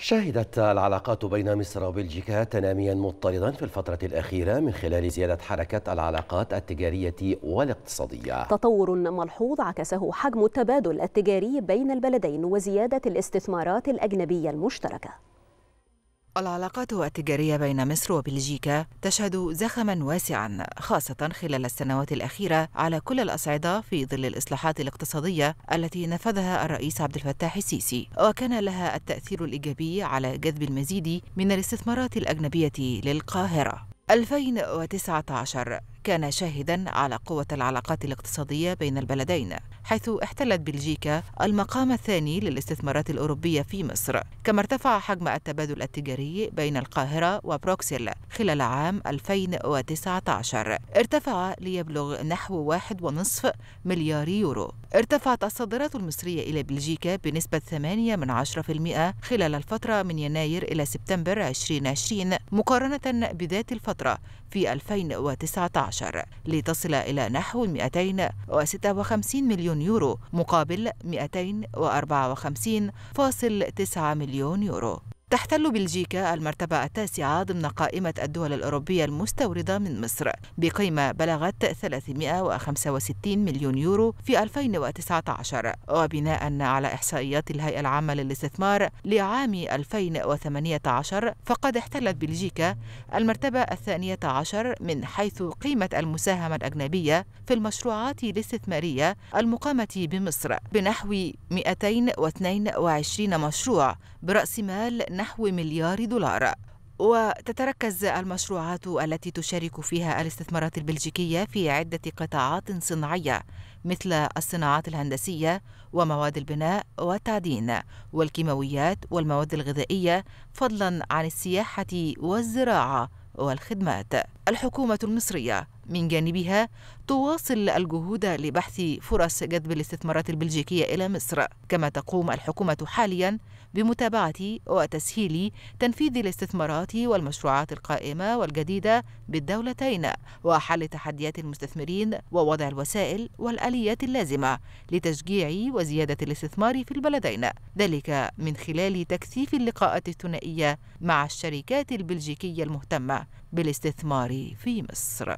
شهدت العلاقات بين مصر وبلجيكا تناميا مضطردا في الفترة الأخيرة من خلال زيادة حركة العلاقات التجارية والاقتصادية تطور ملحوظ عكسه حجم التبادل التجاري بين البلدين وزيادة الاستثمارات الأجنبية المشتركة العلاقات التجارية بين مصر وبلجيكا تشهد زخما واسعا خاصة خلال السنوات الأخيرة على كل الأصعدة في ظل الإصلاحات الاقتصادية التي نفذها الرئيس عبد الفتاح السيسي وكان لها التأثير الإيجابي على جذب المزيد من الاستثمارات الأجنبية للقاهرة 2019 كان شاهدا على قوة العلاقات الاقتصادية بين البلدين حيث احتلت بلجيكا المقام الثاني للاستثمارات الأوروبية في مصر كما ارتفع حجم التبادل التجاري بين القاهرة وبروكسل خلال عام 2019 ارتفع ليبلغ نحو 1.5 مليار يورو ارتفعت الصادرات المصرية إلى بلجيكا بنسبة 8 من المئة خلال الفترة من يناير إلى سبتمبر 2020 مقارنة بذات الفترة في 2019 لتصل إلى نحو 256 مليون مليون يورو مقابل 254.9 مليون يورو تحتل بلجيكا المرتبة التاسعة ضمن قائمة الدول الأوروبية المستوردة من مصر بقيمة بلغت 365 مليون يورو في 2019 وبناء على إحصائيات الهيئة العامة للاستثمار لعام 2018 فقد احتلت بلجيكا المرتبة الثانية عشر من حيث قيمة المساهمة الأجنبية في المشروعات الاستثمارية المقامة بمصر بنحو 222 مشروع برأس مال نحو مليار دولار وتتركز المشروعات التي تشارك فيها الاستثمارات البلجيكية في عدة قطاعات صناعية مثل الصناعات الهندسية ومواد البناء والتعدين والكيماويات والمواد الغذائية فضلا عن السياحة والزراعة والخدمات الحكومة المصرية من جانبها تواصل الجهود لبحث فرص جذب الاستثمارات البلجيكية إلى مصر، كما تقوم الحكومة حاليا بمتابعة وتسهيل تنفيذ الاستثمارات والمشروعات القائمة والجديدة بالدولتين، وحل تحديات المستثمرين ووضع الوسائل والآليات اللازمة لتشجيع وزيادة الاستثمار في البلدين، ذلك من خلال تكثيف اللقاءات الثنائية مع الشركات البلجيكية المهتمة بالاستثمار في مصر